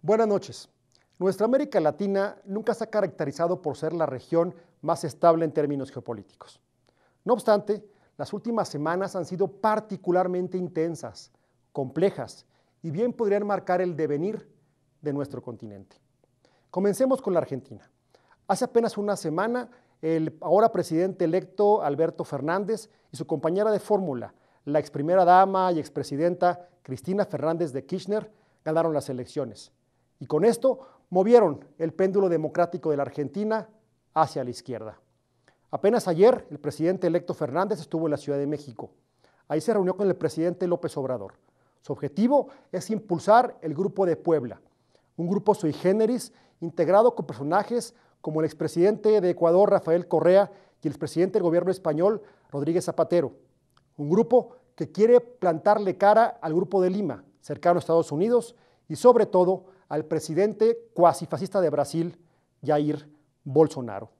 Buenas noches. Nuestra América Latina nunca se ha caracterizado por ser la región más estable en términos geopolíticos. No obstante, las últimas semanas han sido particularmente intensas, complejas y bien podrían marcar el devenir de nuestro continente. Comencemos con la Argentina. Hace apenas una semana, el ahora presidente electo Alberto Fernández y su compañera de fórmula, la ex primera dama y expresidenta Cristina Fernández de Kirchner, ganaron las elecciones y con esto movieron el péndulo democrático de la Argentina hacia la izquierda. Apenas ayer, el presidente electo Fernández estuvo en la Ciudad de México. Ahí se reunió con el presidente López Obrador. Su objetivo es impulsar el Grupo de Puebla, un grupo sui generis integrado con personajes como el expresidente de Ecuador, Rafael Correa, y el expresidente del gobierno español, Rodríguez Zapatero. Un grupo que quiere plantarle cara al Grupo de Lima, cercano a Estados Unidos, y sobre todo al presidente cuasi-fascista de Brasil, Jair Bolsonaro.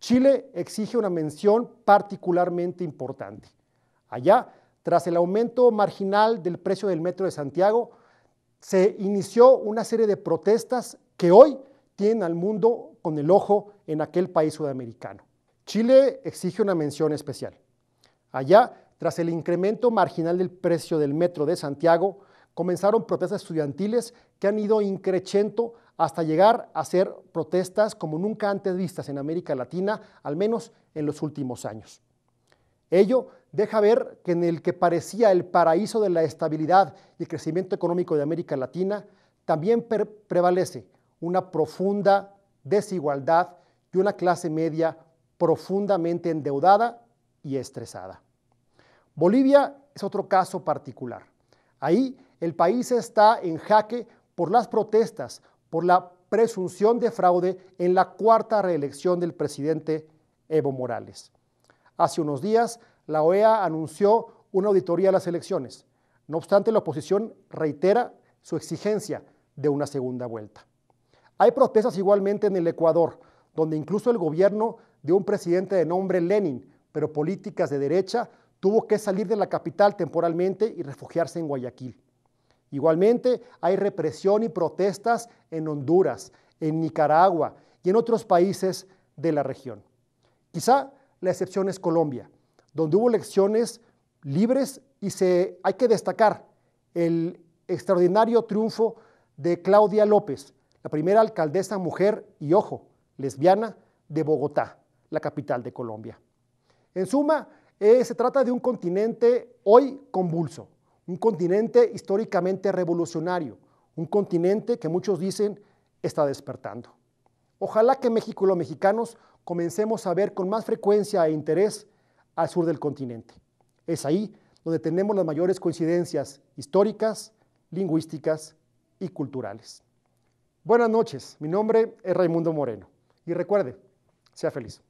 Chile exige una mención particularmente importante. Allá, tras el aumento marginal del precio del metro de Santiago, se inició una serie de protestas que hoy tienen al mundo con el ojo en aquel país sudamericano. Chile exige una mención especial. Allá, tras el incremento marginal del precio del metro de Santiago, comenzaron protestas estudiantiles que han ido increciendo hasta llegar a ser protestas como nunca antes vistas en América Latina, al menos en los últimos años. Ello deja ver que en el que parecía el paraíso de la estabilidad y el crecimiento económico de América Latina, también prevalece una profunda desigualdad y una clase media profundamente endeudada y estresada. Bolivia es otro caso particular. Ahí el país está en jaque por las protestas, por la presunción de fraude en la cuarta reelección del presidente Evo Morales. Hace unos días, la OEA anunció una auditoría a las elecciones. No obstante, la oposición reitera su exigencia de una segunda vuelta. Hay protestas igualmente en el Ecuador, donde incluso el gobierno de un presidente de nombre Lenin, pero políticas de derecha, tuvo que salir de la capital temporalmente y refugiarse en Guayaquil. Igualmente, hay represión y protestas en Honduras, en Nicaragua y en otros países de la región. Quizá la excepción es Colombia, donde hubo elecciones libres y se, hay que destacar el extraordinario triunfo de Claudia López, la primera alcaldesa mujer y, ojo, lesbiana de Bogotá, la capital de Colombia. En suma, eh, se trata de un continente hoy convulso, un continente históricamente revolucionario, un continente que muchos dicen está despertando. Ojalá que México y los mexicanos comencemos a ver con más frecuencia e interés al sur del continente. Es ahí donde tenemos las mayores coincidencias históricas, lingüísticas y culturales. Buenas noches, mi nombre es Raimundo Moreno y recuerde, sea feliz.